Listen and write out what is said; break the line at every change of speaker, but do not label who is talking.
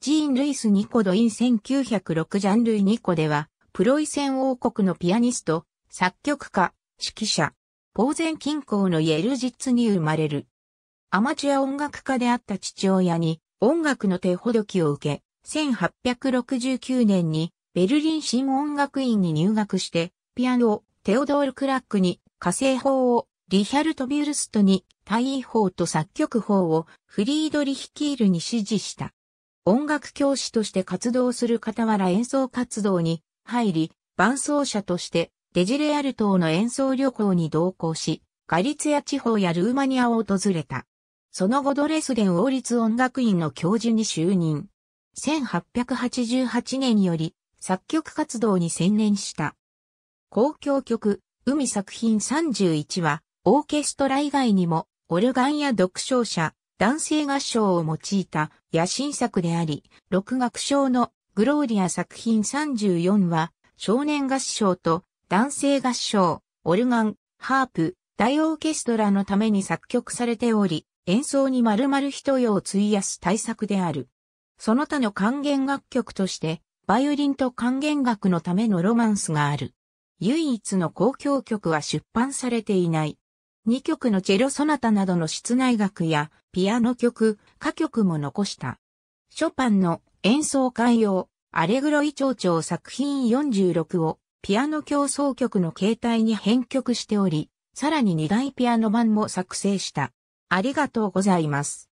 ジーン・ルイス・ニコドイン1906ジャンルイ・ニコでは、プロイセン王
国のピアニスト、作曲家、指揮者、ポーゼン近郊のイエルジッツに生まれる。アマチュア音楽家であった父親に音楽の手ほどきを受け、1869年にベルリン新音楽院に入学して、ピアノをテオドール・クラックに、火星法をリヒャルト・ビュルストに、大位法と作曲法をフリードリヒキールに指示した。音楽教師として活動する傍ら演奏活動に入り、伴奏者としてデジレアル島の演奏旅行に同行し、ガリツヤ地方やルーマニアを訪れた。その後ドレスデン王立音楽院の教授に就任。1888年より作曲活動に専念した。公共曲、海作品31は、オーケストラ以外にも、オルガンや読唱者、男性合唱を用いた野心作であり、六楽章のグローリア作品34は、少年合唱と男性合唱、オルガン、ハープ、大オーケストラのために作曲されており、演奏に丸々一夜を費やす大作である。その他の還元楽曲として、バイオリンと還元楽のためのロマンスがある。唯一の公共曲は出版されていない。2曲のチェロソナタなどの室内楽やピアノ曲、歌曲も残した。ショパンの演奏会用、アレグロイ長調作品46をピアノ競争曲の形態に編曲しており、さらに2台ピアノ版も作
成した。ありがとうございます。